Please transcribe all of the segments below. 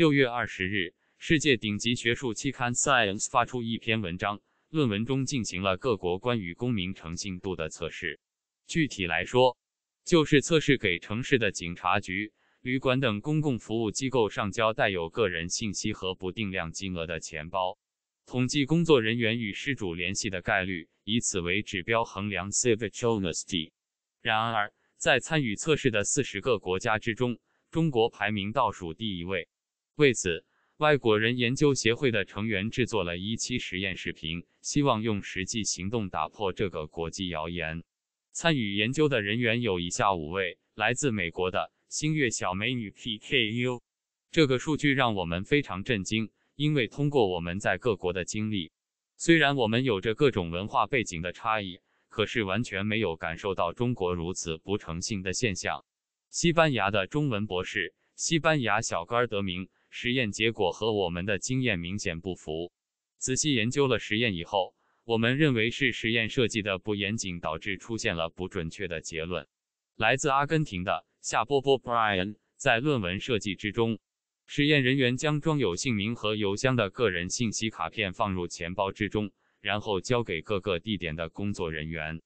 六月二十日，世界顶级学术期刊《Science》发出一篇文章，论文中进行了各国关于公民诚信度的测试。具体来说，就是测试给城市的警察局、旅馆等公共服务机构上交带有个人信息和不定量金额的钱包，统计工作人员与失主联系的概率，以此为指标衡量 Civic Honesty。然而，在参与测试的四十个国家之中，中国排名倒数第一位。为此，外国人研究协会的成员制作了一期实验视频，希望用实际行动打破这个国际谣言。参与研究的人员有以下五位：来自美国的星月小美女 P.K.U。这个数据让我们非常震惊，因为通过我们在各国的经历，虽然我们有着各种文化背景的差异，可是完全没有感受到中国如此不诚信的现象。西班牙的中文博士，西班牙小儿得名。实验结果和我们的经验明显不符。仔细研究了实验以后，我们认为是实验设计的不严谨导致出现了不准确的结论。来自阿根廷的夏波波·布 a 恩在论文设计之中，实验人员将装有姓名和邮箱的个人信息卡片放入钱包之中，然后交给各个地点的工作人员。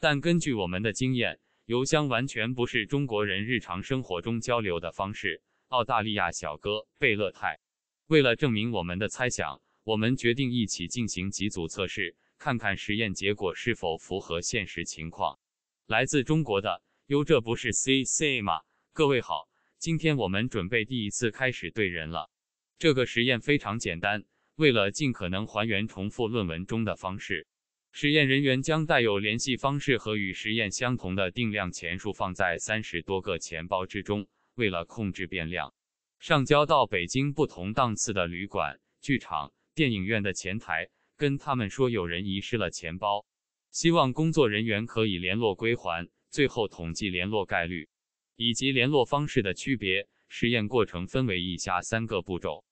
但根据我们的经验，邮箱完全不是中国人日常生活中交流的方式。澳大利亚小哥贝勒泰，为了证明我们的猜想，我们决定一起进行几组测试，看看实验结果是否符合现实情况。来自中国的，哟，这不是 C C 吗？各位好，今天我们准备第一次开始对人了。这个实验非常简单，为了尽可能还原重复论文中的方式，实验人员将带有联系方式和与实验相同的定量钱数放在三十多个钱包之中。为了控制变量，上交到北京不同档次的旅馆、剧场、电影院的前台，跟他们说有人遗失了钱包，希望工作人员可以联络归还。最后统计联络概率以及联络方式的区别。实验过程分为以下三个步骤：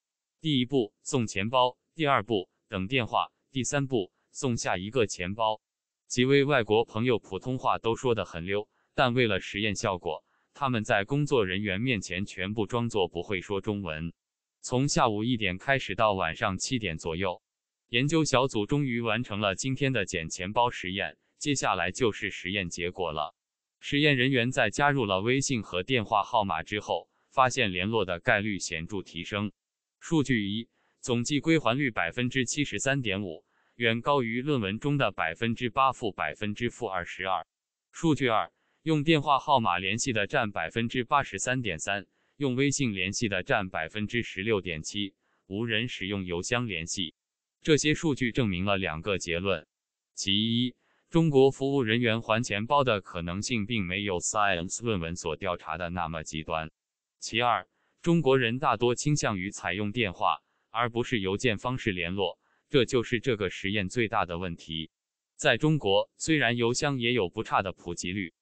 第一步送钱包，第二步等电话，第三步送下一个钱包。几位外国朋友普通话都说得很溜，但为了实验效果。他们在工作人员面前全部装作不会说中文。从下午一点开始到晚上七点左右，研究小组终于完成了今天的捡钱包实验。接下来就是实验结果了。实验人员在加入了微信和电话号码之后，发现联络的概率显著提升。数据一：总计归还率百分之七十三点五，远高于论文中的百分之八负百分之负二十二。数据二。用电话号码联系的占百分之八十三点三，用微信联系的占百分之十六点七，无人使用邮箱联系。这些数据证明了两个结论：其一，中国服务人员还钱包的可能性并没有 Science 论文所调查的那么极端；其二，中国人大多倾向于采用电话而不是邮件方式联络，这就是这个实验最大的问题。在中国，虽然邮箱也有不差的普及率。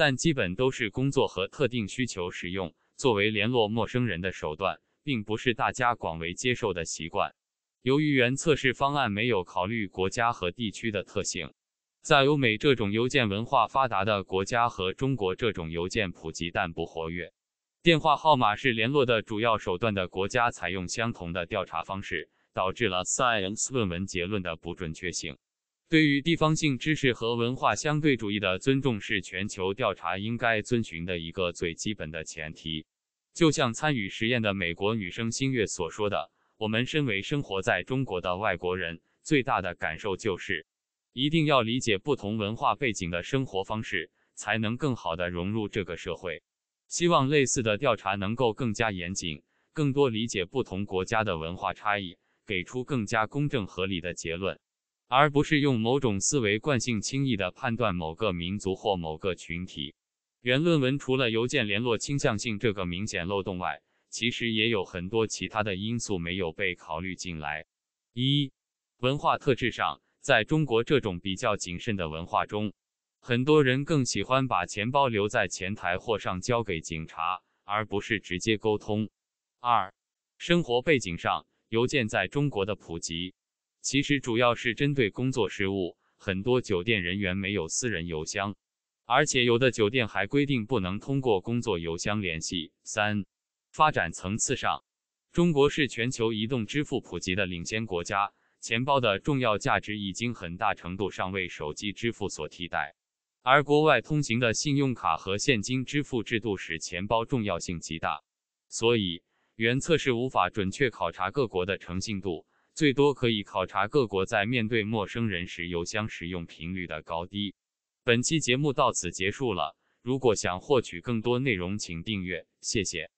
但基本都是工作和特定需求使用，作为联络陌生人的手段，并不是大家广为接受的习惯。由于原测试方案没有考虑国家和地区的特性，在欧美这种邮件文化发达的国家和中国这种邮件普及但不活跃、电话号码是联络的主要手段的国家，采用相同的调查方式，导致了 Science 论文结论的不准确性。对于地方性知识和文化相对主义的尊重是全球调查应该遵循的一个最基本的前提。就像参与实验的美国女生星月所说的：“我们身为生活在中国的外国人，最大的感受就是，一定要理解不同文化背景的生活方式，才能更好的融入这个社会。希望类似的调查能够更加严谨，更多理解不同国家的文化差异，给出更加公正合理的结论。”而不是用某种思维惯性轻易地判断某个民族或某个群体。原论文除了邮件联络倾向性这个明显漏洞外，其实也有很多其他的因素没有被考虑进来。一、文化特质上，在中国这种比较谨慎的文化中，很多人更喜欢把钱包留在前台或上交给警察，而不是直接沟通。二、生活背景上，邮件在中国的普及。其实主要是针对工作失误，很多酒店人员没有私人邮箱，而且有的酒店还规定不能通过工作邮箱联系。三、发展层次上，中国是全球移动支付普及的领先国家，钱包的重要价值已经很大程度上为手机支付所替代，而国外通行的信用卡和现金支付制度使钱包重要性极大，所以原测试无法准确考察各国的诚信度。最多可以考察各国在面对陌生人时邮箱使用频率的高低。本期节目到此结束了。如果想获取更多内容，请订阅，谢谢。